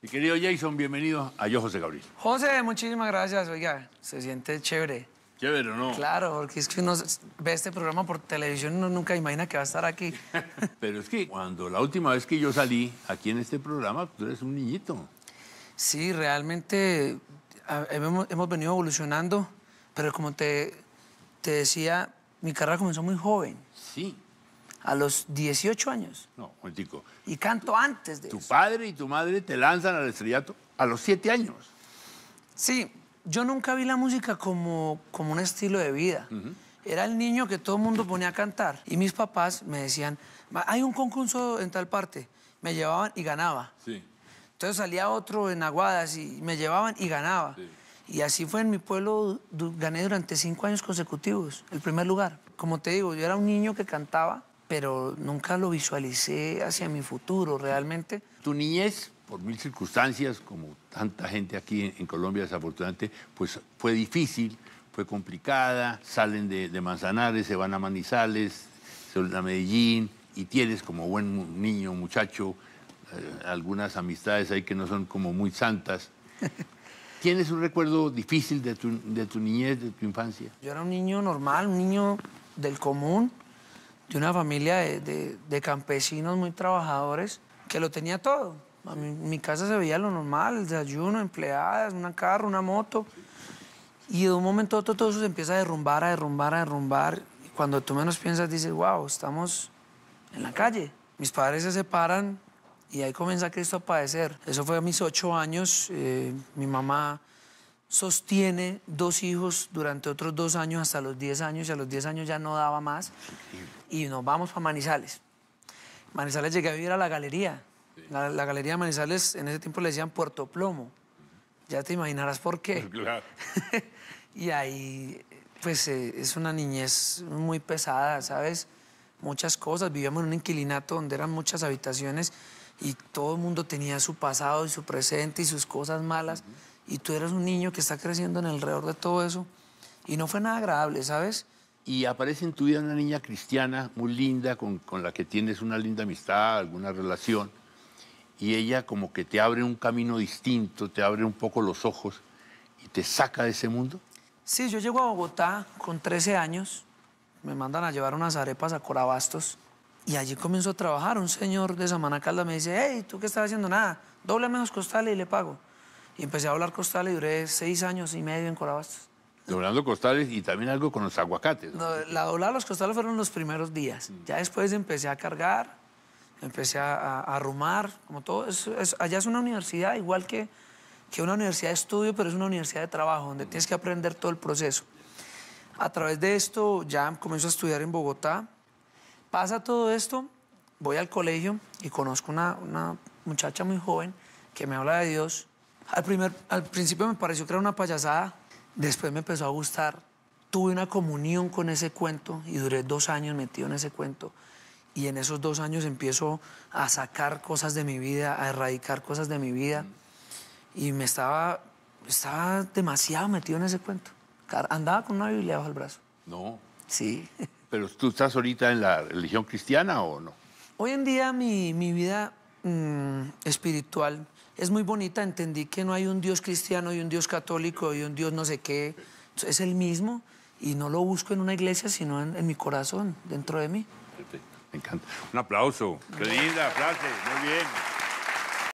Mi querido Jason, bienvenido a Yo José Gabriel. José, muchísimas gracias. Oiga, se siente chévere. Chévere, ¿no? Claro, porque es que uno ve este programa por televisión y uno nunca imagina que va a estar aquí. Pero es que cuando la última vez que yo salí aquí en este programa, tú eres un niñito. Sí, realmente hemos, venido evolucionando, pero como te decía, mi carrera comenzó muy joven. Sí a los 18 años. No, momentico. Y canto antes de tu eso. Tu padre y tu madre te lanzan al estrellato a los 7 años. Sí, yo nunca vi la música como, como un estilo de vida. Era el niño que todo el mundo ponía a cantar. Y mis papás me decían, hay un concurso en tal parte. Me llevaban y ganaba. Sí. Entonces salía otro en Aguadas y me llevaban y ganaba. Y así fue en mi pueblo, gané durante cinco años consecutivos, el primer lugar. Como te digo, yo era un niño que cantaba pero nunca lo visualicé hacia mi futuro realmente. Tu niñez, por mil circunstancias, como tanta gente aquí en, Colombia desafortunadamente, pues fue difícil, fue complicada, salen de, Manzanares, se van a Manizales, se van a Medellín, y tienes como buen niño, muchacho, eh, algunas amistades ahí que no son como muy santas. ¿Tienes un recuerdo difícil de tu, de tu niñez, de tu infancia? Yo era un niño normal, un niño del común, de una familia de, de, campesinos muy trabajadores que lo tenía todo. mi casa se veía lo normal, desayuno, empleadas, un carro, una moto. Y de un momento a otro todo eso se empieza a derrumbar, a derrumbar, a derrumbar. Y cuando tú menos piensas, dices, wow, estamos en la calle. Mis padres se separan y ahí comienza Cristo a padecer. Eso fue a mis ocho años. Eh, mi mamá sostiene dos hijos durante otros dos años hasta los 10 años y a los 10 años ya no daba más y nos vamos para Manizales. Manizales llegué a vivir a la galería. La, galería de Manizales en ese tiempo le decían Puerto Plomo. Ya te imaginarás por qué. y ahí, pues eh, es una niñez muy pesada, ¿sabes? Muchas cosas. Vivíamos en un inquilinato donde eran muchas habitaciones y todo el mundo tenía su pasado y su presente y sus cosas malas y tú eres un niño que está creciendo en alrededor de todo eso y no fue nada agradable, ¿sabes? Y aparece en tu vida una niña cristiana muy linda con, la que tienes una linda amistad, alguna relación y ella como que te abre un camino distinto, te abre un poco los ojos y te saca de ese mundo. Sí, yo llego a Bogotá con 13 años, me mandan a llevar unas arepas a Corabastos y allí comienzo a trabajar. Un señor de Samana calda me dice, hey, ¿tú qué estás haciendo? Nada, doble los costales y le pago. Y empecé a hablar costales y duré seis años y medio en Colabastos. Doblando costales y también algo con los aguacates. ¿no? la doblada de los costales fueron los primeros días. Mm. Ya después empecé a cargar, empecé a, arrumar, como todo. allá es una universidad, igual que, que una universidad de estudio, pero es una universidad de trabajo, donde mm. tienes que aprender todo el proceso. A través de esto ya comienzo a estudiar en Bogotá. Pasa todo esto, voy al colegio y conozco una, una muchacha muy joven que me habla de Dios al, primer, al principio me pareció que era una payasada, después me empezó a gustar. Tuve una comunión con ese cuento y duré dos años metido en ese cuento. Y en esos dos años empiezo a sacar cosas de mi vida, a erradicar cosas de mi vida. Y me estaba, estaba demasiado metido en ese cuento. Andaba con una Biblia bajo el brazo. No. Sí. ¿Pero tú estás ahorita en la religión cristiana o no? Hoy en día mi, mi vida Mm, espiritual es muy bonita. Entendí que no hay un Dios cristiano y un Dios católico y un Dios no sé qué. Es el mismo y no lo busco en una iglesia, sino en, mi corazón, dentro de mí. Me encanta. Un aplauso. Muy bien.